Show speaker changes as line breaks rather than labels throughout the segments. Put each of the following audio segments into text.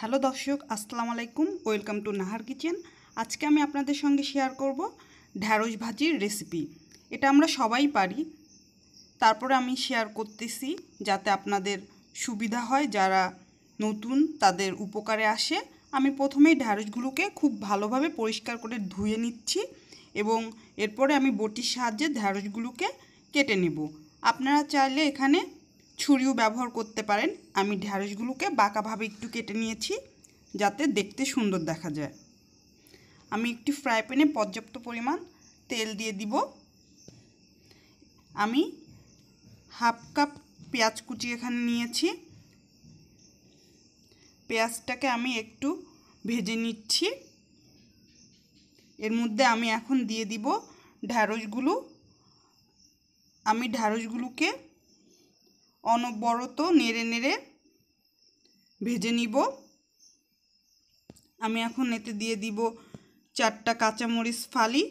hello দর্শক আসসালামু আলাইকুম ওয়েলকাম টু নাহার কিচেন আজকে আমি আপনাদের সঙ্গে শেয়ার করব ঢ্যাঁড়স ভাজির রেসিপি এটা আমরা সবাই পারি তারপরে আমি শেয়ার করতেছি যাতে আপনাদের সুবিধা হয় যারা নতুন তাদের উপকারে আসে আমি প্রথমেই ঢ্যাঁড়সগুলোকে খুব ভালোভাবে পরিষ্কার করে ধুয়ে নিচ্ছি এবং এরপরে আমি বটির সাহায্যে ঢ্যাঁড়সগুলোকে কেটে নেব আপনারা চাইলে এখানে ছুরিও ব্যবহার করতে পারেন আমি ঢ্যাঁড়সগুলোকে বাঁকাভাবে একটু কেটে নিয়েছি যাতে দেখতে সুন্দর দেখা যায় আমি একটি ফ্রাই প্যানে পর্যাপ্ত পরিমাণ তেল দিয়ে দিব আমি হাফ কাপ পেঁয়াজ কুচি এখানে নিয়েছি পেঁয়াজটাকে আমি একটু ভেজে নিচ্ছি এর মধ্যে আমি এখন দিয়ে দিব ঢ্যাঁড়সগুলো আমি ঢ্যাঁড়সগুলোকে অনবরত নেড়ে নেড়ে ভেজে নিব আমি এখন এতে দিয়ে দিব চারটা কাঁচামরিচ ফালি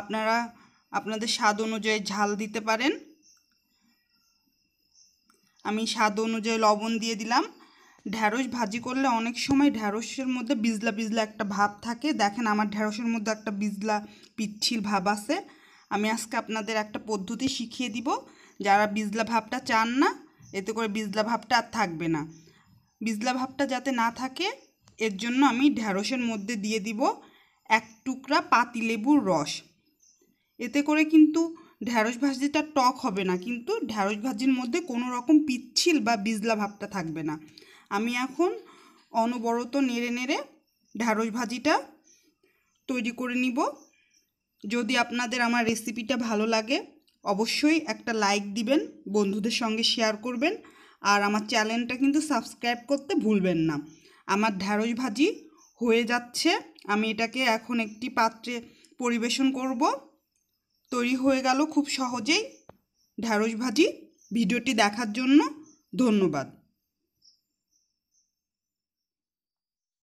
আপনারা আপনাদের স্বাদ অনুযায়ী ঝাল দিতে পারেন আমি স্বাদ অনুযায়ী লবণ দিয়ে দিলাম ঢ্যাঁড়স ভাজি করলে অনেক সময় ঢ্যাঁড়সের মধ্যে বিজলা বিজলা একটা ভাব থাকে দেখেন আমার ঢ্যাঁড়সের মধ্যে একটা বিজলা পিচ্ছিল ভাব আছে আমি আজকে আপনাদের একটা পদ্ধতি শিখিয়ে দিব যারা বিজলা ভাবটা চান না এতে করে বিজলা ভাবটা আর থাকবে না বিজলা ভাবটা যাতে না থাকে এর জন্য আমি ঢ্যাঁড়সের মধ্যে দিয়ে দিব এক টুকরা পাতিলেবুর রস এতে করে কিন্তু ঢ্যাঁড়স ভাজিটা টক হবে না কিন্তু ঢ্যাঁড়স ভাজির মধ্যে কোনো রকম পিচ্ছিল বা বিজলা ভাবটা থাকবে না আমি এখন অনবরত নেড়ে নেড়ে ঢ্যাঁড়স ভাজিটা তৈরি করে নিব যদি আপনাদের আমার রেসিপিটা ভালো লাগে অবশ্যই একটা লাইক দিবেন বন্ধুদের সঙ্গে শেয়ার করবেন আর আমার চ্যানেলটা কিন্তু সাবস্ক্রাইব করতে ভুলবেন না আমার ঢ্যাঁড়স ভাজি হয়ে যাচ্ছে আমি এটাকে এখন একটি পাত্রে পরিবেশন করব তৈরি হয়ে গেল খুব সহজেই ঢ্যাঁড়স ভাজি ভিডিওটি দেখার জন্য ধন্যবাদ